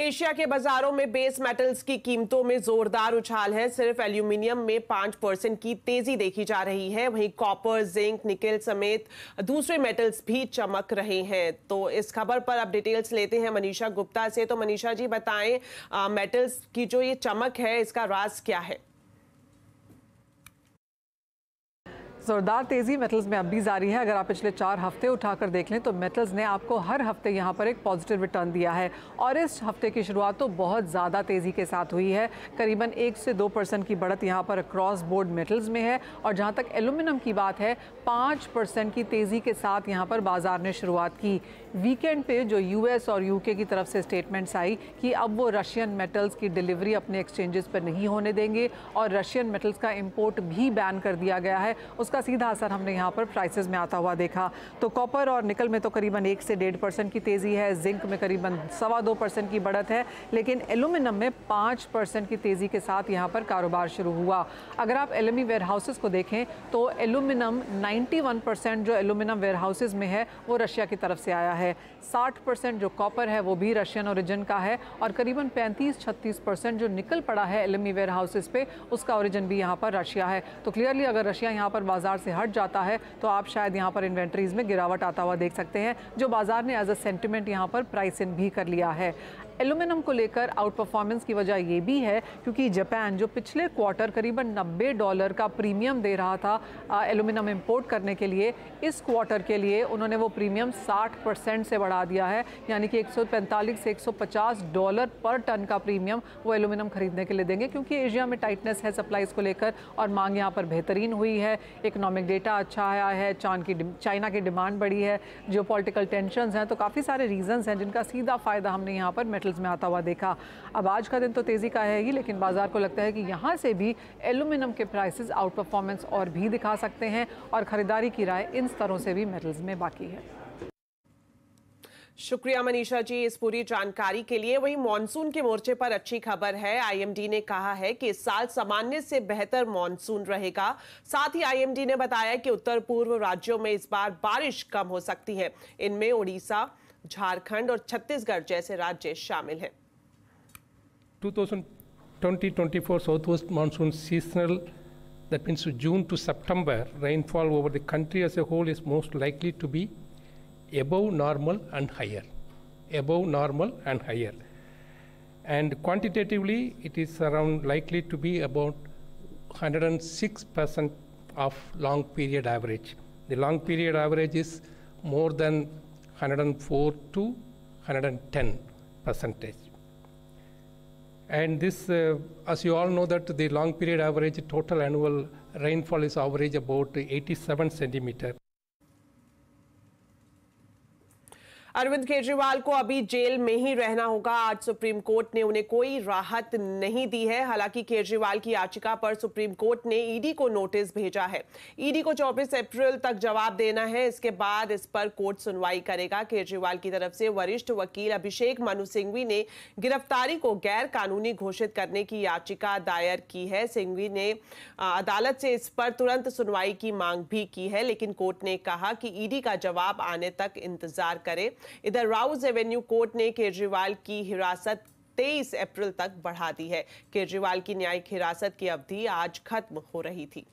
Asia के बाजारों में बेस मेटल्स की कीमतों में जोरदार उछाल है सिर्फ एल्यूमिनियम में पांच परसेंट की तेजी देखी जा रही है वहीं कॉपर जिंक निकल समेत दूसरे मेटल्स भी चमक रहे हैं तो इस खबर पर अब डिटेल्स लेते हैं मनीषा गुप्ता से तो मनीषा जी बताएं मेटल्स की जो ये चमक है इसका राज क्या है जोरदार तेज़ी मेटल्स में अब भी जारी है अगर आप पिछले चार हफ्ते उठाकर देख लें तो मेटल्स ने आपको हर हफ्ते यहाँ पर एक पॉजिटिव रिटर्न दिया है और इस हफ्ते की शुरुआत तो बहुत ज़्यादा तेज़ी के साथ हुई है करीबन एक से दो परसेंट की बढ़त यहाँ पर अक्रॉस बोर्ड मेटल्स में है और जहाँ तक एलुमिनियम की बात है पाँच परसेंट की तेज़ी के साथ यहाँ पर बाज़ार ने शुरुआत की वीकेंड पे जो एस और के की तरफ से स्टेटमेंट्स आई कि अब वो रशियन मेटल्स की डिलीवरी अपने एक्सचेंजेस पर नहीं होने देंगे और रशियन मेटल्स का इम्पोर्ट भी बैन कर दिया गया है उस उसका सीधा असर हमने यहाँ पर प्राइसेस में आता हुआ देखा तो कॉपर और निकल में तो करीबन एक से डेढ़ परसेंट की तेज़ी है जिंक में करीबन सवा दो परसेंट की बढ़त है लेकिन एलुमिनियम में पाँच परसेंट की तेज़ी के साथ यहाँ पर कारोबार शुरू हुआ अगर आप एल वेयर हाउसेज को देखें तो एलुमिनियम नाइन्टी परसेंट जो एलुमिनियम हाउसेज में है वो रशिया की तरफ से आया है साठ परसेंट जो कॉपर है वो भी रशियन ओरिजन का है और करीबन पैंतीस छत्तीस परसेंट जो निकल पड़ा है एलमी वेयर हाउसेज पर उसका ओरिजिन भी यहाँ पर रशिया है तो क्लियरली अगर रशिया यहाँ पर बाजार से हट जाता है तो आप शायद यहाँ पर इन्वेंट्रीज में गिरावट आता हुआ देख सकते हैं जो बाजार ने एज अ सेंटिमेंट यहाँ पर प्राइस इन भी कर लिया है एलुमिनियम को लेकर आउट परफॉर्मेंस की वजह ये भी है क्योंकि जापान जो पिछले क्वार्टर करीबन 90 डॉलर का प्रीमियम दे रहा था एलुमिनियम इंपोर्ट करने के लिए इस क्वार्टर के लिए उन्होंने वो प्रीमियम 60 परसेंट से बढ़ा दिया है यानी कि 145 से 150 डॉलर पर टन का प्रीमियम वो एलुमिनियम खरीदने के लिए देंगे क्योंकि एशिया में टाइटनेस है सप्लाईज को लेकर और मांग यहाँ पर बेहतरीन हुई है इकोनॉमिक डेटा अच्छा आया है चांद की चाइना की डिमांड बढ़ी है जियो टेंशन हैं तो काफ़ी सारे रीजन्स हैं जिनका सीधा फ़ायदा हमने यहाँ पर मेटल्स में आता हुआ देखा अब आज का दिन तो तेज़ी का है ही लेकिन बाज़ार को लगता है कि यहाँ से भी एलुमिनियम के प्राइसेस आउट परफॉर्मेंस और भी दिखा सकते हैं और ख़रीदारी की राय इन स्तरों से भी मेटल्स में बाकी है शुक्रिया मनीषा जी इस पूरी जानकारी के लिए वही मॉनसून के मोर्चे पर अच्छी खबर है आईएमडी ने कहा है कि इस साल सामान्य से बेहतर मॉनसून रहेगा साथ ही आईएमडी ने बताया कि उत्तर पूर्व राज्यों में इस बार बारिश कम हो सकती है इनमें उड़ीसा झारखंड और छत्तीसगढ़ जैसे राज्य शामिल हैं 2020-24 south west monsoon seasonal that means June to September rainfall over the country as a whole is most likely to be above normal and higher above normal and higher and quantitatively it is around likely to be about hundred and six percent of long period average the long period average is more than 104 to 110 percentage. And this, uh, as you all know that the long period average total annual rainfall is average about 87 centimeter Arvind Kejriwal को अभी jail में ही रहना होगा आज supreme court ने उन्हें कोई राहत नहीं दी है हालांकि केजरीवाल की याचिका पर सुप्रीम कोर्ट ने ईडी को नोटिस भेजा है ईडी को 24 अप्रैल तक जवाब देना है इसके बाद इस पर कोर्ट सुनवाई करेगा केजरीवाल की तरफ से वरिष्ठ वकील अभिषेक मनु सिंघवी ने गिरफ्तारी को गैर कानूनी घोषित करने की याचिका दायर की है सिंघवी ने अदालत से इस पर तुरंत सुनवाई की मांग भी की है लेकिन कोर्ट ने कहा कि ईडी का जवाब आने तक इंतजार करें इधर राउज एवेन्यू कोर्ट ने केजरीवाल की हिरासत 23 अप्रैल तक बढ़ा दी है केजरीवाल की न्यायिक हिरासत की अवधि आज खत्म हो रही थी